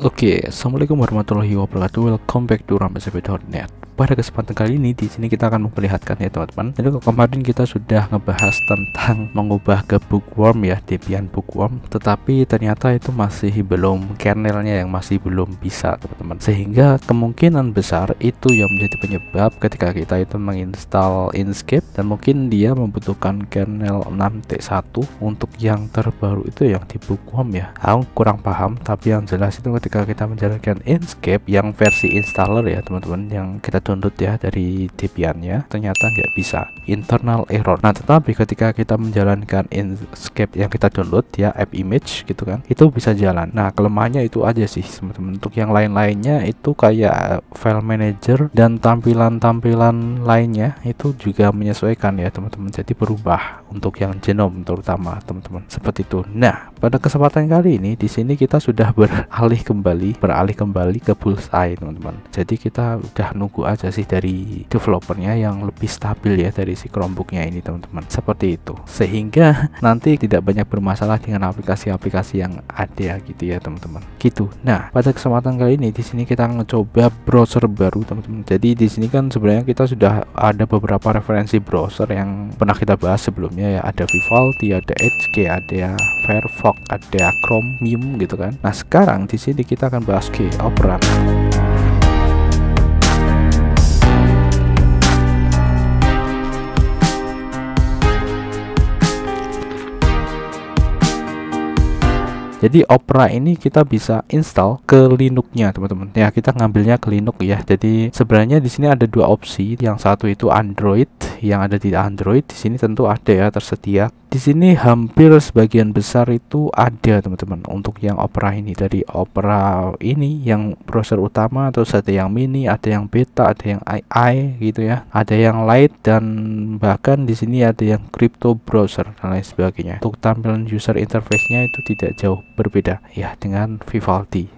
Oke, okay, Assalamualaikum warahmatullahi wabarakatuh. Welcome back to ramesep.net pada kesempatan kali ini di sini kita akan memperlihatkan ya teman-teman. Jadi kemarin kita sudah ngebahas tentang mengubah ke bookworm ya Debian bookworm, tetapi ternyata itu masih belum kernelnya yang masih belum bisa teman-teman. Sehingga kemungkinan besar itu yang menjadi penyebab ketika kita itu menginstal Inkscape dan mungkin dia membutuhkan kernel 6.1 untuk yang terbaru itu yang di bookworm ya. Aku kurang paham tapi yang jelas itu ketika kita menjalankan Inkscape yang versi installer ya teman-teman yang kita download ya dari ya ternyata nggak bisa internal error nah tetapi ketika kita menjalankan Inkscape yang kita download ya app image gitu kan itu bisa jalan nah kelemahannya itu aja sih teman-teman untuk yang lain-lainnya itu kayak eh, file manager dan tampilan-tampilan lainnya itu juga menyesuaikan ya teman-teman jadi berubah untuk yang genome terutama teman-teman seperti itu nah pada kesempatan kali ini di sini kita sudah beralih kembali beralih kembali ke bullseye teman-teman jadi kita udah nunggu aja sih dari developernya yang lebih stabil ya dari si Chromebooknya ini teman-teman seperti itu sehingga nanti tidak banyak bermasalah dengan aplikasi-aplikasi yang ada gitu ya teman-teman gitu nah pada kesempatan kali ini di sini kita mencoba browser baru teman-teman jadi di sini kan sebenarnya kita sudah ada beberapa referensi browser yang pernah kita bahas sebelumnya ya ada Vivaldi ada Edge ada Firefox ada Chromium gitu kan nah sekarang di sini kita akan bahas ke Opera jadi Opera ini kita bisa install ke Linuxnya teman-teman ya kita ngambilnya ke Linux ya jadi sebenarnya di sini ada dua opsi yang satu itu Android yang ada di Android di sini tentu ada ya tersedia di sini hampir sebagian besar itu ada teman-teman untuk yang opera ini dari opera ini yang browser utama atau ada yang mini ada yang beta ada yang AI gitu ya ada yang light dan bahkan di sini ada yang crypto browser dan lain sebagainya untuk tampilan user interface nya itu tidak jauh berbeda ya dengan Vivaldi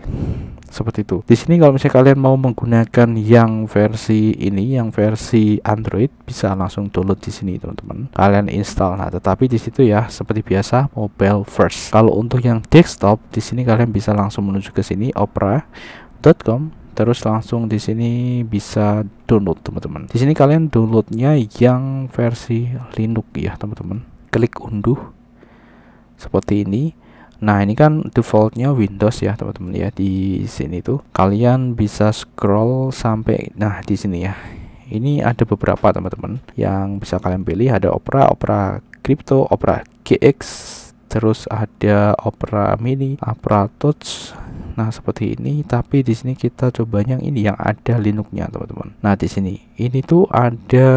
seperti itu. Di sini kalau misalnya kalian mau menggunakan yang versi ini, yang versi Android bisa langsung download di sini teman-teman. Kalian install. Nah, tetapi di situ ya seperti biasa mobile first. Kalau untuk yang desktop di sini kalian bisa langsung menuju ke sini opera.com terus langsung di sini bisa download teman-teman. Di sini kalian downloadnya yang versi Linux ya teman-teman. Klik unduh seperti ini Nah, ini kan defaultnya Windows ya, teman-teman ya. Di sini tuh kalian bisa scroll sampai nah di sini ya. Ini ada beberapa teman-teman yang bisa kalian pilih ada Opera, Opera Crypto, Opera GX, terus ada Opera Mini, Opera Touch, Nah, seperti ini, tapi di sini kita coba yang ini yang ada Linuxnya, teman-teman. Nah, di sini ini tuh ada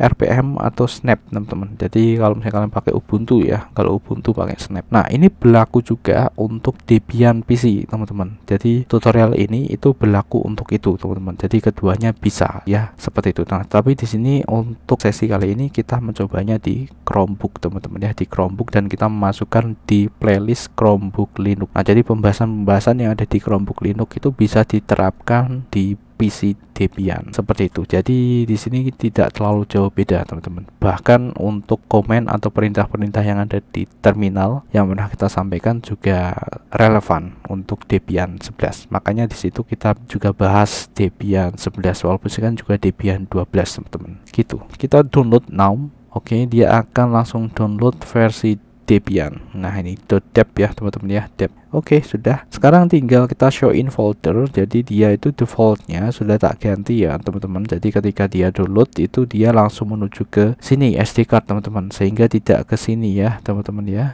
RPM atau Snap, teman-teman. Jadi kalau misalnya kalian pakai Ubuntu ya, kalau Ubuntu pakai Snap. Nah, ini berlaku juga untuk Debian PC, teman-teman. Jadi tutorial ini itu berlaku untuk itu, teman-teman. Jadi keduanya bisa ya, seperti itu. Nah, tapi di sini untuk sesi kali ini kita mencobanya di Chromebook, teman-teman ya, di Chromebook dan kita memasukkan di playlist Chromebook Linux. Nah, jadi pembahasan-pembahasan yang ada di Chromebook Linux itu bisa diterapkan di PC Debian seperti itu. Jadi di sini tidak terlalu jauh beda teman-teman. Bahkan untuk komen atau perintah-perintah yang ada di terminal yang pernah kita sampaikan juga relevan untuk Debian 11. Makanya di situ kita juga bahas Debian 11 walaupun kan juga Debian 12 teman-teman. Gitu. Kita download now. Oke, okay, dia akan langsung download versi Debian. Nah, ini .deb ya, teman-teman ya, deb. Oke, okay, sudah. Sekarang tinggal kita show in folder. Jadi dia itu defaultnya sudah tak ganti ya, teman-teman. Jadi ketika dia download itu dia langsung menuju ke sini SD card, teman-teman, sehingga tidak ke sini ya, teman-teman ya.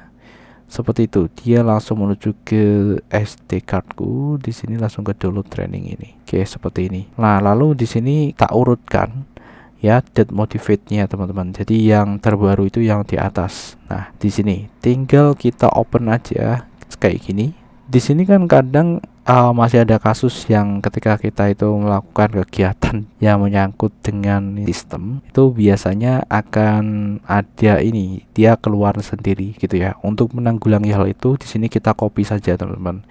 Seperti itu, dia langsung menuju ke SD cardku. Di sini langsung ke download training ini. Oke, okay, seperti ini. Nah, lalu di sini tak urutkan ya dead motivate-nya teman-teman. Jadi yang terbaru itu yang di atas. Nah, di sini tinggal kita open aja kayak gini. Di sini kan kadang uh, masih ada kasus yang ketika kita itu melakukan kegiatan yang menyangkut dengan sistem itu biasanya akan ada ini dia keluar sendiri gitu ya. Untuk menanggulangi hal itu di sini kita copy saja teman-teman.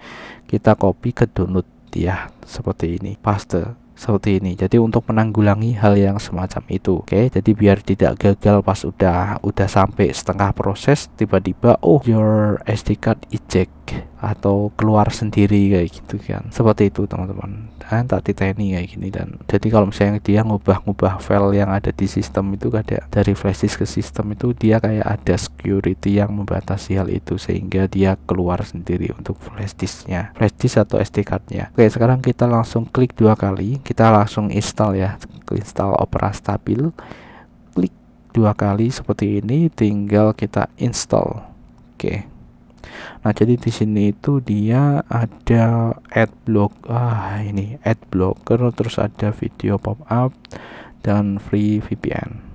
Kita copy ke download ya seperti ini paste seperti ini jadi untuk menanggulangi hal yang semacam itu oke okay? jadi biar tidak gagal pas udah udah sampai setengah proses tiba-tiba oh your SD card eject atau keluar sendiri kayak gitu kan seperti itu teman-teman dan tak titani kayak gini dan jadi kalau misalnya dia ngubah-ngubah file yang ada di sistem itu ada dari flashdisk ke sistem itu dia kayak ada security yang membatasi hal itu sehingga dia keluar sendiri untuk flash flashdisk atau SD cardnya oke sekarang kita langsung klik dua kali kita langsung install ya install opera stabil klik dua kali seperti ini tinggal kita install oke Nah, jadi di sini itu dia ada ad block. Ah, ini ad blocker terus ada video pop up dan free VPN.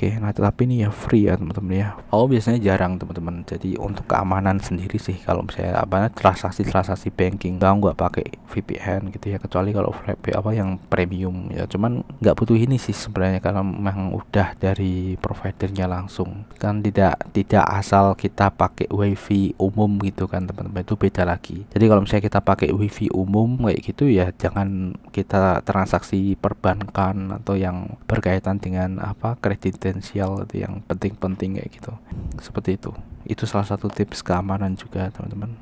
Oke, nah tetapi ini ya free ya teman-teman ya. Oh biasanya jarang teman-teman. Jadi untuk keamanan sendiri sih kalau misalnya apa transaksi-transaksi banking nggak nggak pakai VPN gitu ya kecuali kalau apa yang premium ya. Cuman nggak butuh ini sih sebenarnya karena memang udah dari providernya langsung. Kan tidak tidak asal kita pakai wifi umum gitu kan teman-teman itu beda lagi. Jadi kalau misalnya kita pakai wifi umum kayak gitu ya jangan kita transaksi perbankan atau yang berkaitan dengan apa kredit esensial yang penting-penting kayak gitu seperti itu itu salah satu tips keamanan juga teman-teman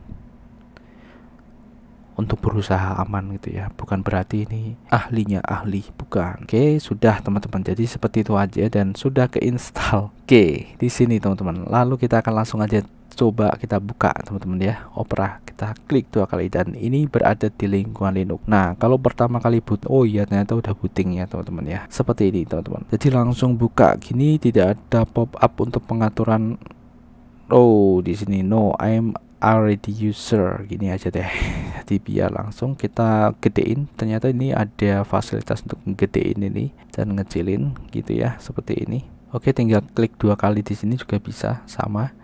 untuk berusaha aman gitu ya bukan berarti ini ahlinya ahli bukan oke sudah teman-teman jadi seperti itu aja dan sudah ke install oke di sini teman-teman lalu kita akan langsung aja coba kita buka teman-teman ya opera kita klik dua kali dan ini berada di lingkungan Linux nah kalau pertama kali boot oh iya ternyata udah booting ya teman-teman ya seperti ini teman-teman jadi langsung buka gini tidak ada pop up untuk pengaturan oh di sini no I'm already user gini aja deh jadi biar langsung kita gedein ternyata ini ada fasilitas untuk gedein ini dan ngecilin gitu ya seperti ini oke tinggal klik dua kali di sini juga bisa sama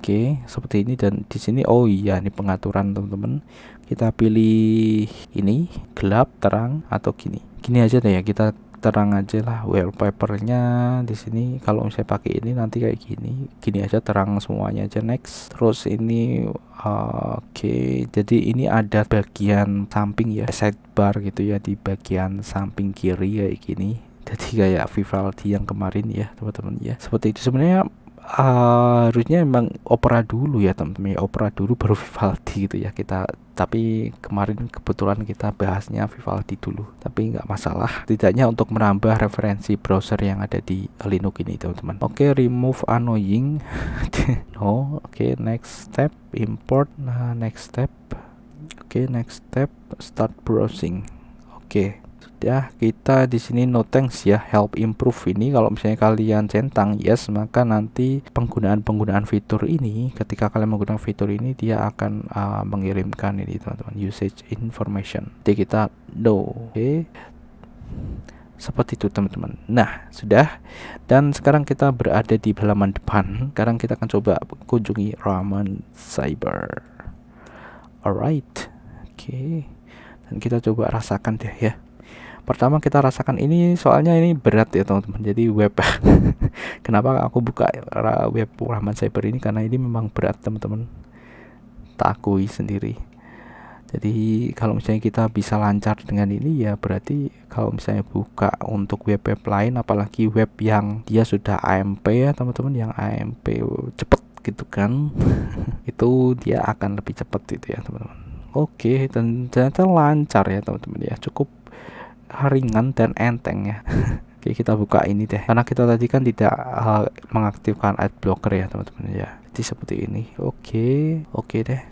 Oke, seperti ini dan di sini oh iya ini pengaturan teman-teman. Kita pilih ini gelap, terang atau gini. Gini aja deh ya, kita terang aja lah wallpapernya di sini kalau misalnya pakai ini nanti kayak gini gini aja terang semuanya aja next terus ini uh, oke okay. jadi ini ada bagian samping ya sidebar gitu ya di bagian samping kiri kayak gini jadi kayak Vivaldi yang kemarin ya teman-teman ya seperti itu sebenarnya uh, harusnya emang opera dulu ya teman-teman opera dulu baru Vivaldi gitu ya kita tapi kemarin kebetulan kita bahasnya Vivaldi dulu tapi nggak masalah tidaknya untuk menambah referensi browser yang ada di Linux ini teman-teman oke okay, remove annoying no oke okay, next step import nah next step oke okay, next step start browsing oke okay ya kita di sini no thanks ya help improve ini kalau misalnya kalian centang yes maka nanti penggunaan-penggunaan fitur ini ketika kalian menggunakan fitur ini dia akan uh, mengirimkan ini teman-teman usage information jadi kita no oke okay. seperti itu teman-teman nah sudah dan sekarang kita berada di halaman depan sekarang kita akan coba kunjungi ramen cyber alright oke okay. dan kita coba rasakan deh ya pertama kita rasakan ini soalnya ini berat ya teman-teman jadi web kenapa aku buka web Rahman Cyber ini karena ini memang berat teman-teman tak sendiri jadi kalau misalnya kita bisa lancar dengan ini ya berarti kalau misalnya buka untuk web-web lain apalagi web yang dia sudah AMP ya teman-teman yang AMP cepet gitu kan itu dia akan lebih cepet itu ya teman-teman oke dan ternyata lancar ya teman-teman ya cukup ringan dan enteng ya Oke kita buka ini deh karena kita tadi kan tidak uh, mengaktifkan ad blocker ya teman-teman ya jadi seperti ini oke oke deh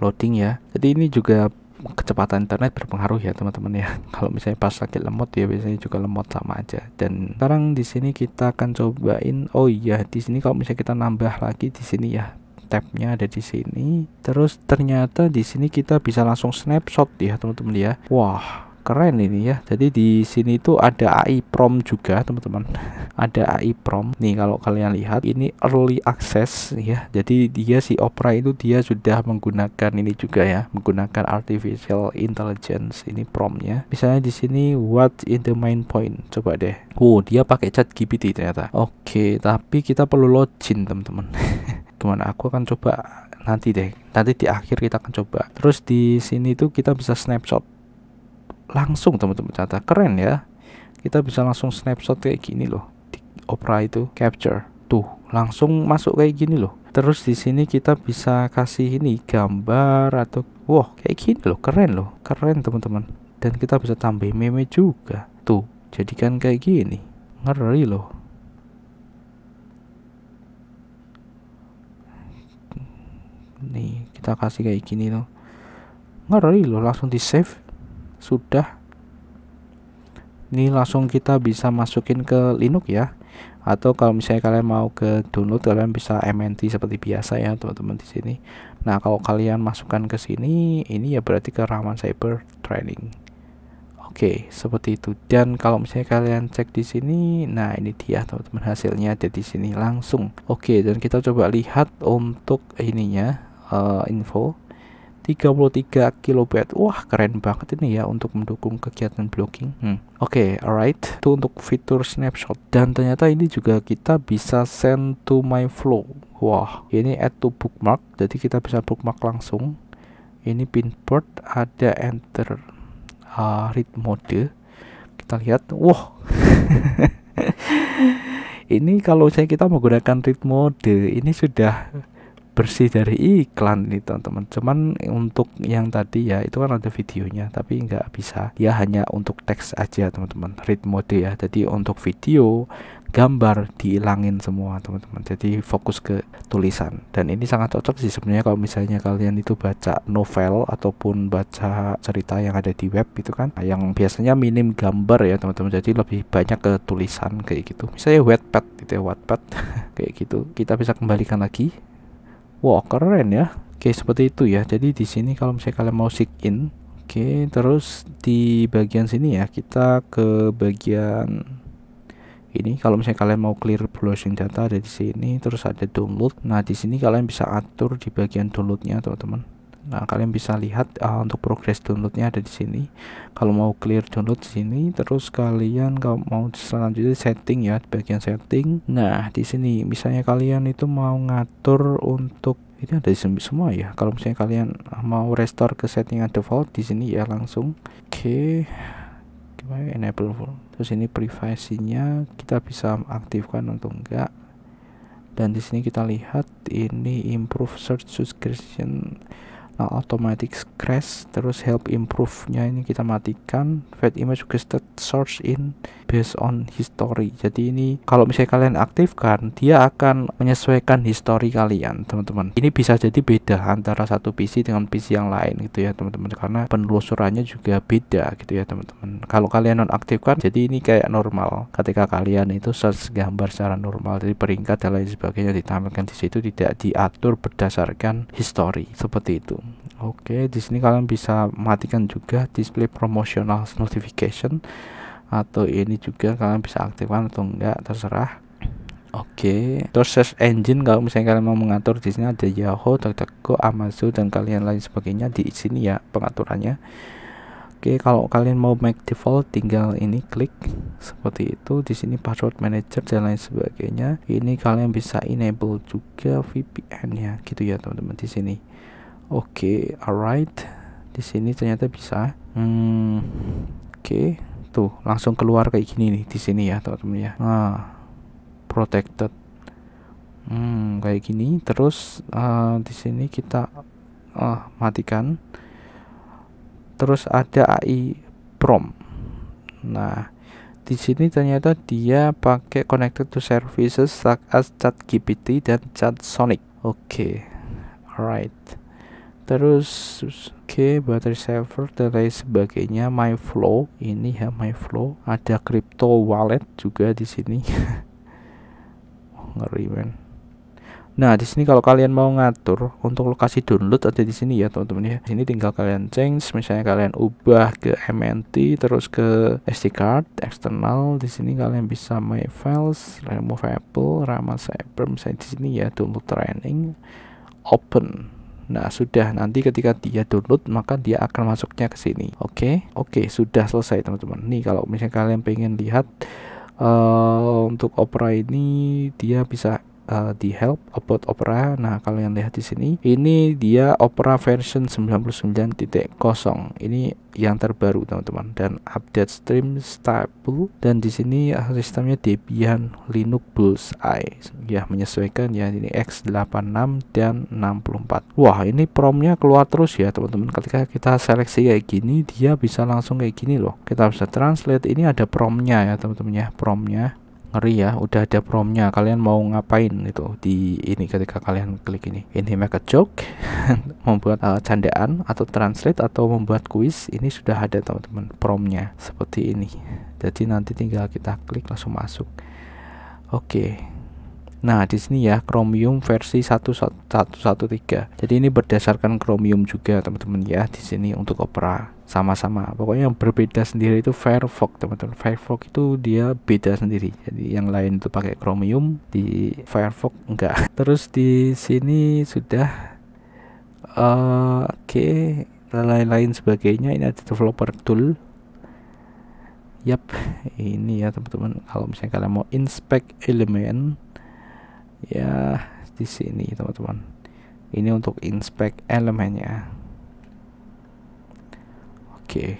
loading ya jadi ini juga kecepatan internet berpengaruh ya teman-teman ya kalau misalnya pas lagi lemot ya biasanya juga lemot sama aja dan sekarang di sini kita akan cobain oh iya di sini kalau misalnya kita nambah lagi di sini ya tabnya ada di sini terus ternyata di sini kita bisa langsung snapshot ya teman-teman ya wah keren ini ya jadi di sini tuh ada AI prom juga teman-teman ada AI prom nih kalau kalian lihat ini early access ya jadi dia si Opera itu dia sudah menggunakan ini juga ya menggunakan artificial intelligence ini promnya misalnya di sini what in the main point coba deh wow oh, dia pakai chat GPT ternyata oke tapi kita perlu login teman-teman gimana aku akan coba nanti deh nanti di akhir kita akan coba terus di sini tuh kita bisa snapshot langsung teman-teman catat keren ya kita bisa langsung snapshot kayak gini loh di Opera itu capture tuh langsung masuk kayak gini loh terus di sini kita bisa kasih ini gambar atau wow kayak gini loh keren loh keren teman-teman dan kita bisa tambah meme juga tuh jadikan kayak gini ngeri loh nih kita kasih kayak gini loh ngeri loh langsung di save sudah ini langsung kita bisa masukin ke Linux ya atau kalau misalnya kalian mau ke download kalian bisa MNT seperti biasa ya teman-teman di sini nah kalau kalian masukkan ke sini ini ya berarti ke Rahman Cyber Training oke seperti itu dan kalau misalnya kalian cek di sini nah ini dia teman-teman hasilnya ada di sini langsung oke dan kita coba lihat untuk ininya uh, info 33 kilobit wah keren banget ini ya untuk mendukung kegiatan blogging hmm. oke okay, alright itu untuk fitur snapshot dan ternyata ini juga kita bisa send to my flow wah ini add to bookmark jadi kita bisa bookmark langsung ini pinboard ada enter uh, read mode kita lihat wah ini kalau saya kita menggunakan read mode ini sudah bersih dari iklan nih teman-teman cuman untuk yang tadi ya itu kan ada videonya tapi nggak bisa ya hanya untuk teks aja teman-teman read mode ya jadi untuk video gambar dihilangin semua teman-teman jadi fokus ke tulisan dan ini sangat cocok sih sebenarnya kalau misalnya kalian itu baca novel ataupun baca cerita yang ada di web itu kan nah, yang biasanya minim gambar ya teman-teman jadi lebih banyak ke tulisan kayak gitu misalnya wetpad gitu ya wetpad kayak gitu kita bisa kembalikan lagi Wow keren ya. Oke seperti itu ya. Jadi di sini kalau misalnya kalian mau sign in, oke okay, terus di bagian sini ya kita ke bagian ini kalau misalnya kalian mau clear browsing data ada di sini terus ada download nah di sini kalian bisa atur di bagian downloadnya teman-teman Nah, kalian bisa lihat uh, untuk progress downloadnya ada di sini. Kalau mau clear download di sini, terus kalian kalau mau selanjutnya setting ya, bagian setting. Nah, di sini misalnya kalian itu mau ngatur untuk ini ada di sini semua ya. Kalau misalnya kalian mau restore ke settingan default di sini ya langsung. Oke. Okay. Gimana enable full. Terus ini privasinya kita bisa aktifkan untuk enggak dan di sini kita lihat ini improve search subscription nah automatic crash terus help improve nya ini kita matikan fade image requested source in based on history jadi ini kalau misalnya kalian aktifkan dia akan menyesuaikan history kalian teman-teman ini bisa jadi beda antara satu PC dengan PC yang lain gitu ya teman-teman karena penelusurannya juga beda gitu ya teman-teman kalau kalian nonaktifkan jadi ini kayak normal ketika kalian itu search gambar secara normal jadi peringkat dan lain sebagainya ditampilkan di situ tidak diatur berdasarkan history seperti itu Oke, di sini kalian bisa matikan juga display promotional notification atau ini juga kalian bisa aktifkan atau enggak terserah. Oke, terus search engine kalau misalnya kalian mau mengatur di sini ada Yahoo, DuckDuckGo, Amazon dan kalian lain sebagainya di sini ya pengaturannya. Oke, kalau kalian mau make default tinggal ini klik seperti itu. Di sini password manager dan lain sebagainya. Ini kalian bisa enable juga VPN ya gitu ya teman-teman di sini. Oke, okay, alright. Di sini ternyata bisa. Hmm, oke. Okay. Tuh, langsung keluar kayak gini nih di sini ya, teman-teman ya. Nah, protected. Hmm, kayak gini. Terus uh, di sini kita uh, matikan. Terus ada AI prom. Nah, di sini ternyata dia pakai connected to services such as ChatGPT dan Chat Sonic. Oke. Okay. Alright terus oke okay, battery saver dan lain sebagainya flow ini ya my flow ada crypto wallet juga di sini oh, ngeri men Nah, di sini kalau kalian mau ngatur untuk lokasi download ada di sini ya, teman-teman ya. Di sini tinggal kalian change, misalnya kalian ubah ke MNT terus ke SD card eksternal. Di sini kalian bisa my files, remove removable, ramah cyber misalnya di sini ya, download training, open. Nah, sudah nanti ketika dia download maka dia akan masuknya ke sini. Oke. Okay? Oke, okay, sudah selesai teman-teman. Nih kalau misalnya kalian pengen lihat uh, untuk Opera ini dia bisa uh, di Help About Opera. Nah, kalian lihat di sini, ini dia Opera version 99.0. Ini yang terbaru, teman-teman, dan update stream stable dan di sini eh, sistemnya Debian Linux Bullseye. Ya, menyesuaikan ya ini x86 dan 64. Wah, ini promnya keluar terus ya, teman-teman. Ketika kita seleksi kayak gini, dia bisa langsung kayak gini loh. Kita bisa translate ini ada promnya ya, teman-teman ya, promnya ngeri ya udah ada promnya kalian mau ngapain itu di ini ketika kalian klik ini ini make a joke membuat uh, candaan atau translate atau membuat kuis ini sudah ada teman-teman promnya seperti ini jadi nanti tinggal kita klik langsung masuk oke okay. Nah, di sini ya Chromium versi 1.1.1.3. Jadi ini berdasarkan Chromium juga, teman-teman ya, di sini untuk Opera sama-sama. Pokoknya yang berbeda sendiri itu Firefox, teman-teman. Firefox itu dia beda sendiri. Jadi yang lain itu pakai Chromium, di Firefox enggak. Terus di sini sudah uh, oke, okay. lain-lain sebagainya ini ada developer tool Yap, ini ya teman-teman. Kalau misalnya kalian mau inspect elemen, ya di sini teman-teman ini untuk inspect elemennya oke okay.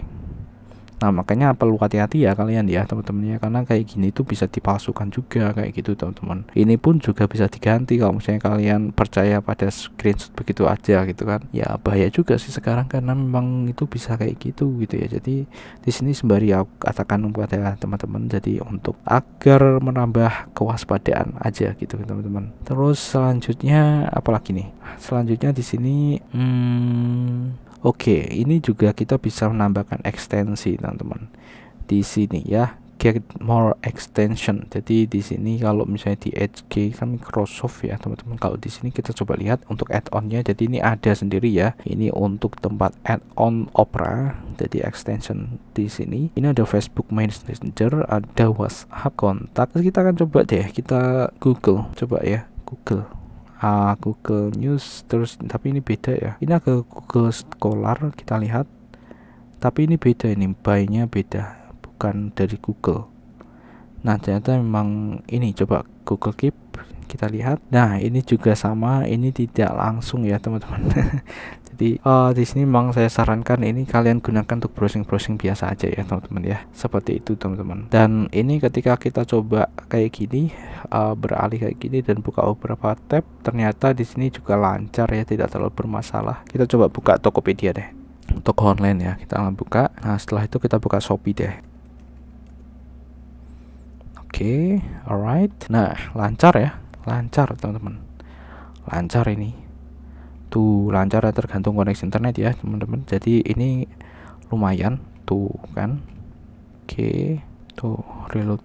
Nah makanya perlu hati-hati ya kalian ya teman-teman ya karena kayak gini itu bisa dipalsukan juga kayak gitu teman-teman. Ini pun juga bisa diganti kalau misalnya kalian percaya pada screenshot begitu aja gitu kan. Ya bahaya juga sih sekarang karena memang itu bisa kayak gitu gitu ya. Jadi di sini sembari aku katakan kepada teman-teman jadi untuk agar menambah kewaspadaan aja gitu teman-teman. Terus selanjutnya apalagi nih? Selanjutnya di sini hmm, Oke, ini juga kita bisa menambahkan ekstensi, teman-teman. Di sini ya, get more extension. Jadi di sini kalau misalnya di HG kan Microsoft ya, teman-teman. Kalau di sini kita coba lihat untuk add-onnya. Jadi ini ada sendiri ya. Ini untuk tempat add-on Opera. Jadi extension di sini. Ini ada Facebook Messenger, ada WhatsApp, kontak. kita akan coba deh, kita Google. Coba ya, Google uh, Google News terus tapi ini beda ya ini ke Google Scholar kita lihat tapi ini beda ini buy beda bukan dari Google nah ternyata memang ini coba Google Keep kita lihat nah ini juga sama ini tidak langsung ya teman-teman jadi uh, di sini memang saya sarankan ini kalian gunakan untuk browsing-browsing biasa aja ya teman-teman ya seperti itu teman-teman dan ini ketika kita coba kayak gini uh, beralih kayak gini dan buka beberapa tab ternyata di sini juga lancar ya tidak terlalu bermasalah kita coba buka Tokopedia deh toko online ya kita akan buka nah setelah itu kita buka Shopee deh oke okay, alright nah lancar ya lancar teman-teman lancar ini tuh lancar ya tergantung koneksi internet ya teman-teman jadi ini lumayan tuh kan oke tuh reload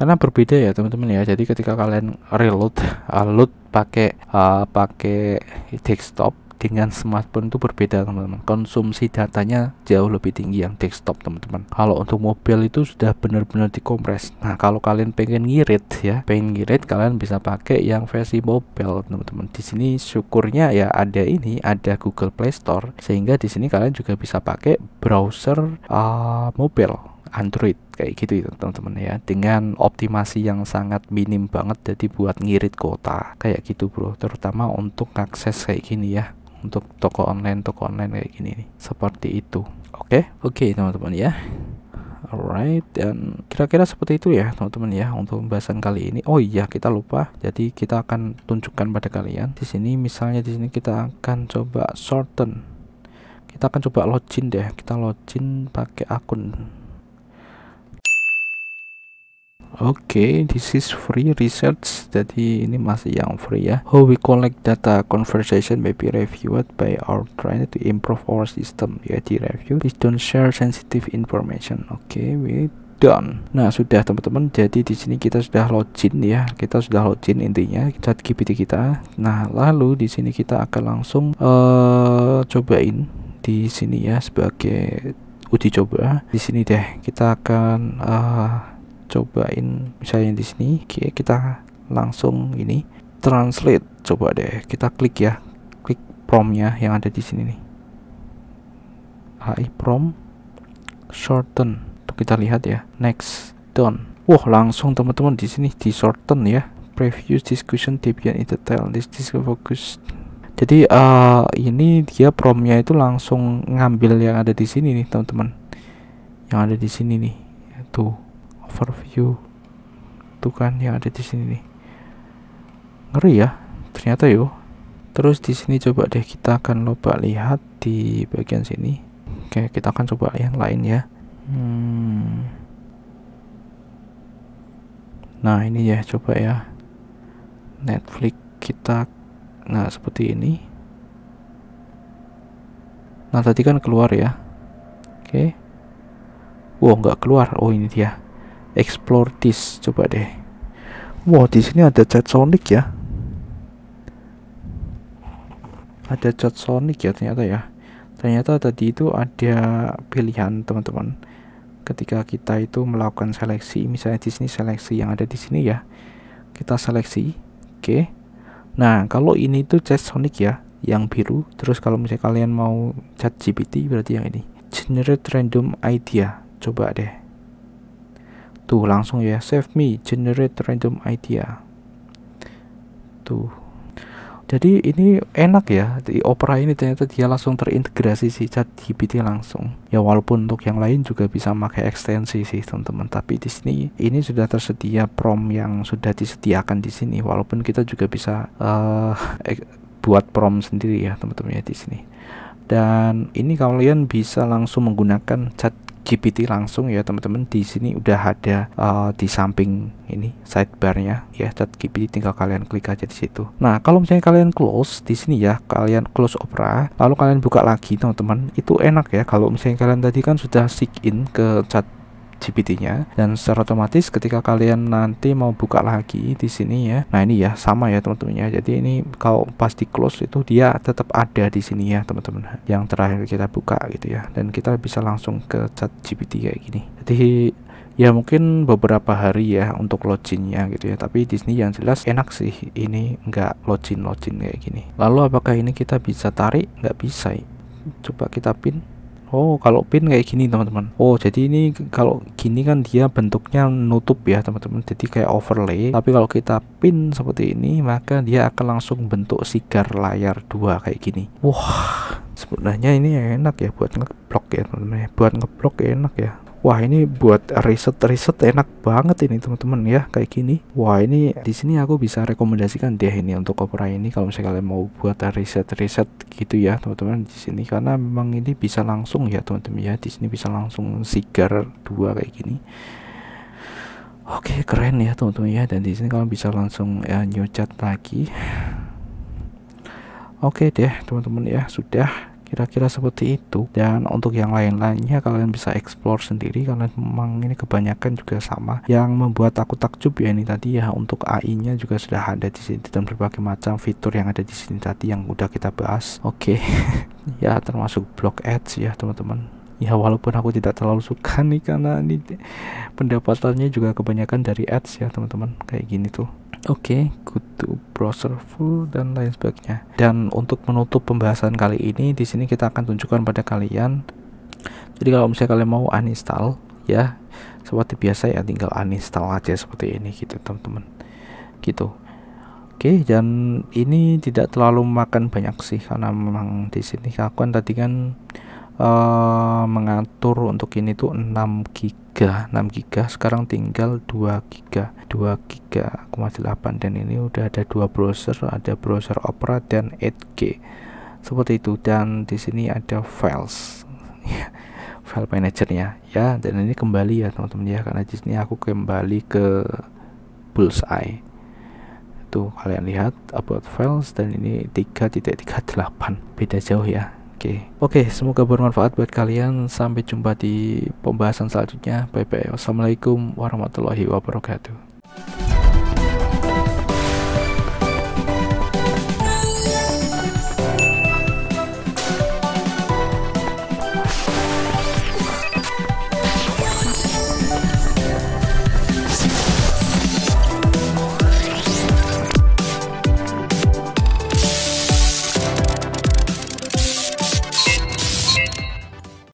karena berbeda ya teman-teman ya jadi ketika kalian reload uh, load pakai uh, pakai desktop dengan smartphone itu berbeda teman-teman konsumsi datanya jauh lebih tinggi yang desktop teman-teman kalau untuk mobile itu sudah benar-benar dikompres nah kalau kalian pengen ngirit ya pengen ngirit kalian bisa pakai yang versi mobile teman-teman di sini syukurnya ya ada ini ada Google Play Store sehingga di sini kalian juga bisa pakai browser uh, ah, mobile Android kayak gitu ya teman-teman ya dengan optimasi yang sangat minim banget jadi buat ngirit kota kayak gitu bro terutama untuk akses kayak gini ya untuk toko online toko online kayak gini nih seperti itu oke okay? oke okay, teman-teman ya Alright, dan kira-kira seperti itu ya teman-teman ya untuk pembahasan kali ini. Oh iya, kita lupa. Jadi kita akan tunjukkan pada kalian. Di sini misalnya di sini kita akan coba shorten. Kita akan coba login deh. Kita login pakai akun Oke, okay, this is free research. Jadi ini masih yang free ya. How we collect data conversation may be reviewed by our trainer to improve our system. Ya di review, please don't share sensitive information. Oke, okay, we done. Nah, sudah teman-teman. Jadi di sini kita sudah login ya. Kita sudah login intinya chat GPT kita. Nah, lalu di sini kita akan langsung uh, cobain di sini ya sebagai uji coba. Di sini deh kita akan uh, cobain misalnya di sini okay, kita langsung ini translate coba deh kita klik ya klik promnya yang ada di sini nih AI prom shorten Tuh kita lihat ya next done wah langsung teman-teman di sini di shorten ya previous discussion debian in detail this discussion focus jadi uh, ini dia promnya itu langsung ngambil yang ada di sini nih teman-teman yang ada di sini nih tuh overview tuh kan yang ada di sini nih ngeri ya ternyata yuk terus di sini coba deh kita akan lupa lihat di bagian sini oke kita akan coba yang lain ya hmm. nah ini ya coba ya Netflix kita nah seperti ini nah tadi kan keluar ya oke okay. wow nggak keluar oh ini dia explore this coba deh wow di sini ada Chat sonic ya ada Chat sonic ya ternyata ya ternyata tadi itu ada pilihan teman-teman ketika kita itu melakukan seleksi misalnya di sini seleksi yang ada di sini ya kita seleksi oke okay. nah kalau ini itu Chat sonic ya yang biru terus kalau misalnya kalian mau chat GPT berarti yang ini generate random idea coba deh tuh langsung ya save me generate random idea tuh jadi ini enak ya di Opera ini ternyata dia langsung terintegrasi si chat GPT langsung ya walaupun untuk yang lain juga bisa pakai ekstensi sih teman-teman tapi di sini ini sudah tersedia prom yang sudah disediakan di sini walaupun kita juga bisa uh, buat prom sendiri ya teman-teman ya di sini dan ini kalian bisa langsung menggunakan chat GPT langsung ya teman-teman di sini udah ada uh, di samping ini sidebarnya ya chat GPT tinggal kalian klik aja di situ nah kalau misalnya kalian close di sini ya kalian close Opera lalu kalian buka lagi teman-teman itu enak ya kalau misalnya kalian tadi kan sudah sign in ke chat GPT-nya dan secara otomatis ketika kalian nanti mau buka lagi di sini ya. Nah, ini ya sama ya teman-teman ya. Jadi ini kalau pasti close itu dia tetap ada di sini ya teman-teman. Yang terakhir kita buka gitu ya dan kita bisa langsung ke chat GPT kayak gini. Jadi ya mungkin beberapa hari ya untuk loginnya gitu ya tapi di sini yang jelas enak sih ini nggak login login kayak gini lalu apakah ini kita bisa tarik nggak bisa coba kita pin Oh, kalau pin kayak gini teman-teman. Oh, jadi ini kalau gini kan dia bentuknya nutup ya teman-teman. Jadi kayak overlay. Tapi kalau kita pin seperti ini, maka dia akan langsung bentuk sigar layar dua kayak gini. Wah, sebenarnya ini enak ya buat ngeblok ya teman-teman. Ya. Buat ngeblok enak ya Wah ini buat riset-riset enak banget ini teman-teman ya kayak gini. Wah ini di sini aku bisa rekomendasikan deh ini untuk Opera ini kalau misalnya kalian mau buat riset-riset gitu ya teman-teman di sini karena memang ini bisa langsung ya teman-teman ya di sini bisa langsung sigar dua kayak gini. Oke keren ya teman-teman ya dan di sini kalian bisa langsung ya nyocat lagi. Oke deh teman-teman ya sudah kira-kira seperti itu dan untuk yang lain-lainnya kalian bisa explore sendiri kalian memang ini kebanyakan juga sama yang membuat aku takjub ya ini tadi ya untuk AI nya juga sudah ada di sini dan berbagai macam fitur yang ada di sini tadi yang udah kita bahas oke okay. ya termasuk blog ads ya teman-teman ya walaupun aku tidak terlalu suka nih karena ini pendapatannya juga kebanyakan dari ads ya teman-teman kayak gini tuh Oke, okay, good to browser full dan lain sebagainya. Dan untuk menutup pembahasan kali ini, di sini kita akan tunjukkan pada kalian. Jadi kalau misalnya kalian mau uninstall, ya seperti biasa ya tinggal uninstall aja seperti ini gitu teman-teman. Gitu. Oke, okay, dan ini tidak terlalu makan banyak sih karena memang di sini aku kan tadi kan Eh, mengatur untuk ini tuh 6 giga 6 giga sekarang tinggal 2 giga 2 giga 8 dan ini udah ada dua browser ada browser Opera dan 8G seperti itu dan di sini ada files file manajernya ya dan ini kembali ya teman-teman ya karena di sini aku kembali ke bullseye tuh kalian lihat about files dan ini 3.38 beda jauh ya Oke, okay. okay, semoga bermanfaat buat kalian. Sampai jumpa di pembahasan selanjutnya. Bye bye. Wassalamualaikum warahmatullahi wabarakatuh.